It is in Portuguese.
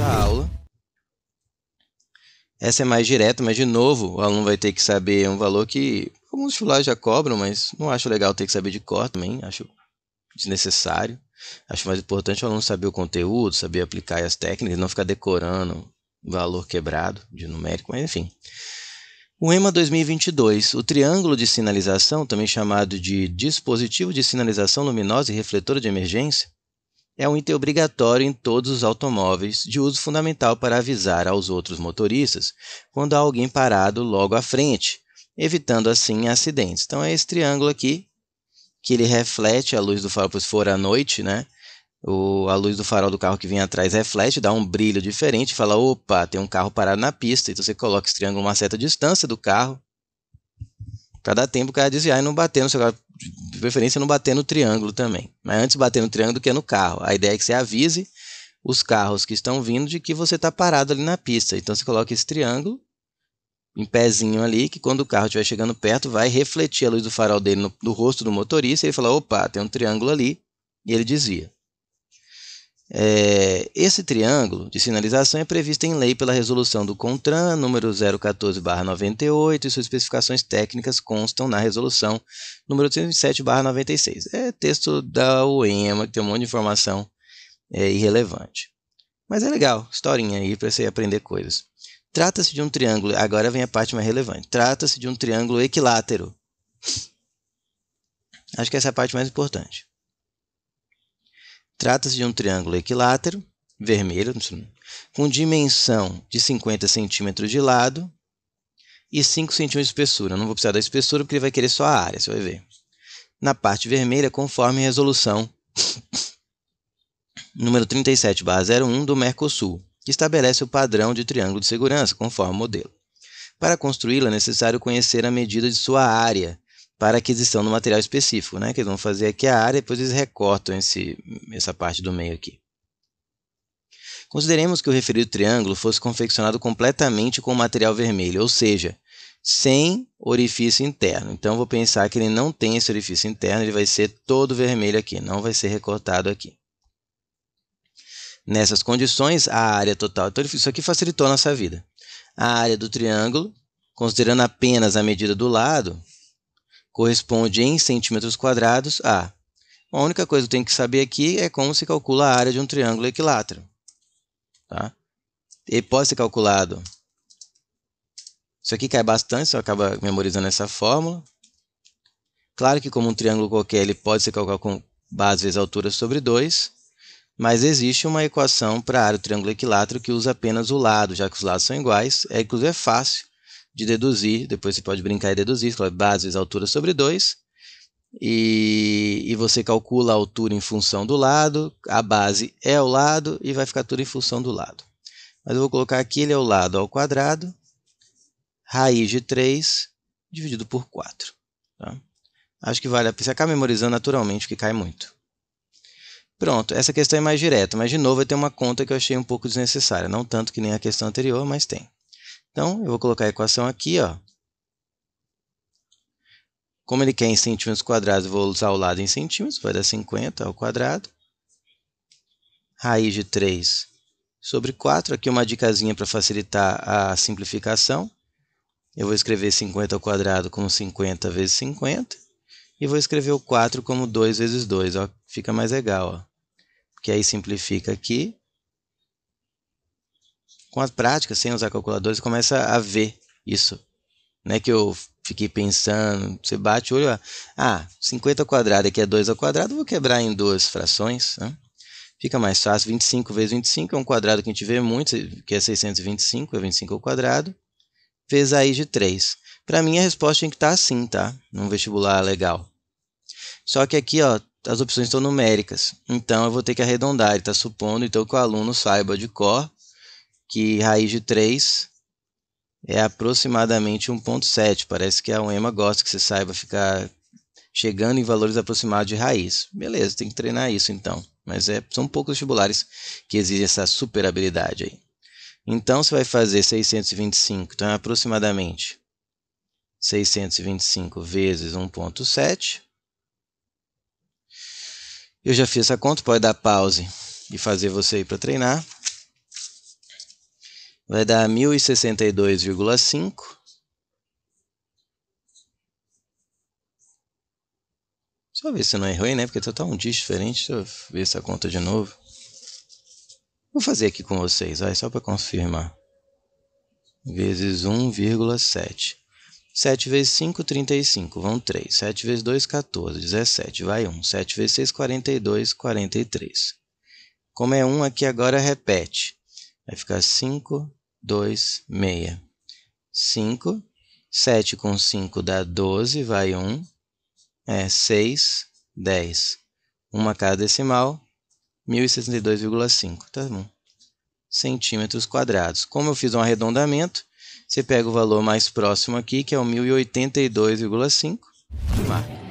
essa aula. Essa é mais direta, mas de novo, o aluno vai ter que saber um valor que alguns titulares já cobram, mas não acho legal ter que saber de cor também, acho desnecessário. Acho mais importante o aluno saber o conteúdo, saber aplicar as técnicas, não ficar decorando valor quebrado de numérico, mas enfim. O EMA 2022, o triângulo de sinalização, também chamado de dispositivo de sinalização luminosa e refletora de emergência, é um item obrigatório em todos os automóveis de uso fundamental para avisar aos outros motoristas quando há alguém parado logo à frente, evitando assim acidentes. Então é esse triângulo aqui que ele reflete a luz do farol, se for à noite, né? O, a luz do farol do carro que vem atrás reflete, dá um brilho diferente, fala, opa, tem um carro parado na pista, então você coloca esse triângulo a uma certa distância do carro cada dar tempo o cara desviar e não bater no De preferência, não bater no triângulo também. Mas antes bater no triângulo do que no carro. A ideia é que você avise os carros que estão vindo de que você está parado ali na pista. Então você coloca esse triângulo em pezinho ali, que quando o carro estiver chegando perto, vai refletir a luz do farol dele no, no rosto do motorista e ele fala: opa, tem um triângulo ali, e ele desvia. É, esse triângulo de sinalização é previsto em lei pela resolução do CONTRAN número 014/98 e suas especificações técnicas constam na resolução número 107/96. É texto da UEMA que tem um monte de informação é, irrelevante. Mas é legal, historinha aí para você aprender coisas. Trata-se de um triângulo, agora vem a parte mais relevante. Trata-se de um triângulo equilátero. Acho que essa é a parte mais importante. Trata-se de um triângulo equilátero, vermelho, com dimensão de 50 centímetros de lado e 5 centímetros de espessura. não vou precisar da espessura porque ele vai querer só a área, você vai ver. Na parte vermelha, conforme a resolução número 37/01 do Mercosul, que estabelece o padrão de triângulo de segurança, conforme o modelo. Para construí-la, é necessário conhecer a medida de sua área para aquisição do material específico, né? Que eles vão fazer aqui a área, depois eles recortam esse, essa parte do meio aqui. Consideremos que o referido triângulo fosse confeccionado completamente com material vermelho, ou seja, sem orifício interno. Então, vou pensar que ele não tem esse orifício interno, ele vai ser todo vermelho aqui, não vai ser recortado aqui. Nessas condições, a área total... Então, isso aqui facilitou a nossa vida. A área do triângulo, considerando apenas a medida do lado, corresponde em centímetros quadrados a. A única coisa que eu tenho que saber aqui é como se calcula a área de um triângulo equilátero. Tá? Ele pode ser calculado. Isso aqui cai bastante, você acaba memorizando essa fórmula. Claro que como um triângulo qualquer, ele pode ser calculado com base vezes altura sobre 2, mas existe uma equação para a área do triângulo equilátero que usa apenas o lado, já que os lados são iguais. É, inclusive é fácil, de deduzir, depois você pode brincar e deduzir, você bases altura sobre 2, e, e, você calcula a altura em função do lado, a base é o lado e vai ficar tudo em função do lado. Mas eu vou colocar aqui, ele é o lado ao quadrado, raiz de 3 dividido por 4. Tá? Acho que vale a pena. Você acaba memorizando naturalmente, que cai muito. Pronto, essa questão é mais direta, mas de novo vai ter uma conta que eu achei um pouco desnecessária. Não tanto que nem a questão anterior, mas tem. Então, eu vou colocar a equação aqui, ó. Como ele quer em centímetros quadrados, eu vou usar o lado em centímetros, vai dar 50 ao quadrado. Raiz de 3 sobre 4. Aqui uma dicasinha para facilitar a simplificação. Eu vou escrever 50 ao quadrado como 50 vezes 50. E vou escrever o 4 como 2 vezes 2. Ó, fica mais legal. Ó. Porque aí simplifica aqui com as práticas, sem usar calculadores, começa a ver isso. Não é que eu fiquei pensando, você bate o olho, ah, 50 quadrado aqui é 2 ao quadrado, vou quebrar em duas frações, né? Fica mais fácil, 25 vezes 25 é um quadrado que a gente vê muito, que é 625, é 25 ao quadrado, vezes aí raiz de 3. Para mim a resposta tem que estar tá assim, tá? Num vestibular legal. Só que aqui, ó, as opções estão numéricas, então eu vou ter que arredondar, ele está supondo então que o aluno saiba de cor que raiz de 3 é aproximadamente 1.7. Parece que a UEMA gosta que você saiba ficar chegando em valores aproximados de raiz. Beleza, tem que treinar isso então. Mas é, são poucos vestibulares que exigem essa super habilidade aí. Então você vai fazer 625, então é aproximadamente 625 vezes 1.7. Eu já fiz essa conta, pode dar pause e fazer você aí para treinar vai dar 1062,5. Só ver se não errei, né? Porque total tá um dígito diferente. Deixa eu ver essa conta de novo. Vou fazer aqui com vocês, vai, só para confirmar. Vezes 1,7. 7 vezes 5, 35, vão 3. 7 vezes 2, 14, 17, vai 1. 7 vezes 6, 42, 43. Como é 1 aqui agora, repete. Vai ficar 5, 2, 6. 5. 7 com 5 dá 12, vai 1. É 6, 10. Uma cada decimal, 1062,5, tá bom? Centímetros quadrados. Como eu fiz um arredondamento, você pega o valor mais próximo aqui, que é o 1082,5 marca.